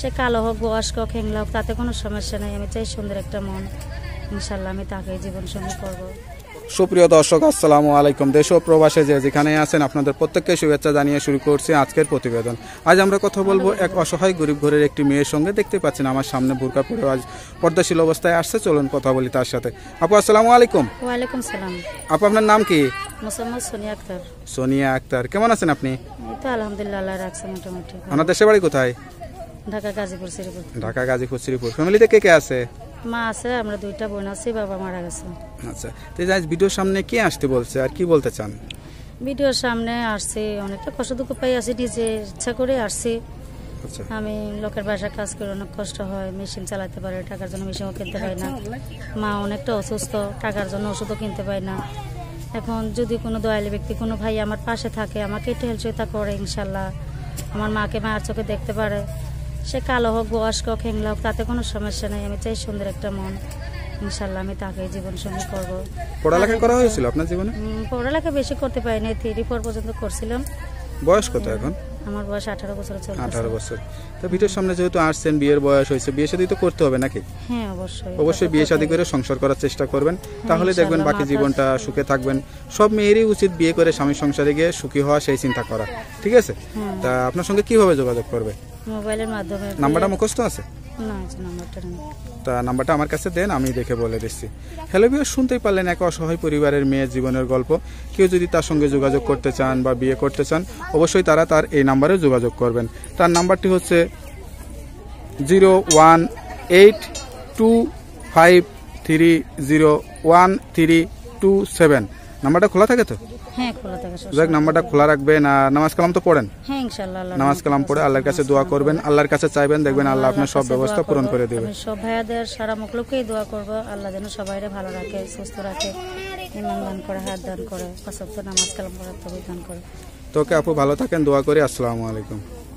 সে কালো হোক বয়স্ক হোক হোক তাতে কোনো সমস্যা নেই আমি চাই সুন্দর একটা মন ইনশাল্লাহ আমি তাকে জীবনসঙ্গী করবো সুপ্রিয় দর্শক আসসালামু আলাইকুম দেশ ও প্রবাসে যে যেখানে আছেন আপনাদের প্রত্যেককে শুভেচ্ছা জানিয়ে শুরু করছি আজকের প্রতিবেদন আজ আমরা কথা বলবো এক অসহায় গরিব ঘরের একটি মেয়ের সঙ্গে দেখতে পাচ্ছেন আমার সামনে বুরকা পরে আজ পর্দাশীল অবস্থায় আসছে চলুন কথা বলি তার সাথে আপু আসসালামু আলাইকুম ওয়ালাইকুম সালাম আপু আপনার নাম কি মোসাম্মদ সোনিয়া আক্তার সোনিয়া আক্তার কেমন আছেন আপনি আলহামদুলিল্লাহ আল্লাহ মোটামুটি আপনার দেশের বাড়ি কোথায় ঢাকা গাজীপুর শ্রীপুর ঢাকা গাজীপুর শ্রীপুর ফ্যামিলিতে কে কে আছে মা আছে আমরা দুইটা বোন আছি বাবা মারা গেছে আচ্ছা তো আজ ভিডিওর সামনে কে আসতে বলছে আর কি বলতে চান ভিডিওর সামনে আসছি অনেকটা কষ্ট দুঃখ পাই আসি নিজে ইচ্ছা করে আসছি আচ্ছা। আমি লোকের বাসায় কাজ করে অনেক কষ্ট হয় মেশিন চালাতে পারে টাকার জন্য মেশিনও কিনতে পারি না মা অনেকটা অসুস্থ টাকার জন্য ওষুধও কিনতে পারি না এখন যদি কোনো দয়ালু ব্যক্তি কোনো ভাই আমার পাশে থাকে আমাকে একটু হেলসহযোগিতা করে ইনশাল্লাহ আমার মাকে মায়ের চোখে দেখতে পারে সে কালো হোক বয়স্ক হোক হেংলা হোক তাতে কোনো সমস্যা নেই আমি চাই সুন্দর একটা মন ইনশাল্লাহ আমি তাকে জীবন সঙ্গী করব পড়ালেখা করা হয়েছিল আপনার জীবনে পড়ালেখা বেশি করতে পারিনি থ্রি ফোর পর্যন্ত করছিলাম বয়স কত এখন আমার বয়স আঠারো বছর চলছে আঠারো বছর তো ভিটের সামনে যেহেতু আসছেন বিয়ের বয়স হয়েছে বিয়ে শাদি তো করতে হবে নাকি হ্যাঁ অবশ্যই অবশ্যই বিয়ে শাদী করে সংসার করার চেষ্টা করবেন হ্যাঁ, তাহলে দেখবেন বাকি জীবনটা সুখে থাকবেন সব মেয়েরই উচিত বিয়ে করে স্বামী সংসারে গিয়ে সুখী হওয়া সেই চিন্তা করা ঠিক আছে হ্যাঁ। তা আপনার সঙ্গে কিভাবে যোগাযোগ করবে মোবাইলের মাধ্যমে নাম্বারটা মুখস্থ আছে আচ্ছা, তা নাম্বারটা আমার কাছে দেন আমি দেখে বলে দিচ্ছি হ্যালো ভিউ শুনতেই পারলেন এক অসহায় পরিবারের মেয়ের জীবনের গল্প কেউ যদি তার সঙ্গে যোগাযোগ করতে চান বা বিয়ে করতে চান অবশ্যই তারা তার এই নাম্বারে যোগাযোগ করবেন তার নাম্বারটি হচ্ছে zero one eight two five three zero one three two seven নাম্বারটা খোলা থাকে তো হ্যাঁ নাম্বারটা খোলা রাখবেন আর নামাজ কালাম তো পড়েন হ্যাঁ, নামাজ কালাম পড়ে আল্লাহর কাছে দোয়া করবেন আল্লাহর কাছে চাইবেন দেখবেন আল্লাহ আপনার সব ব্যবস্থা পূরণ করে দেবে সব ভাইয়াদের সারা মকলুককেই দোয়া করব আল্লাহ যেন সবাইরে ভালো রাখে সুস্থ রাখে তোকে আপু ভালো থাকেন দোয়া করি আসসালামু আলাইকুম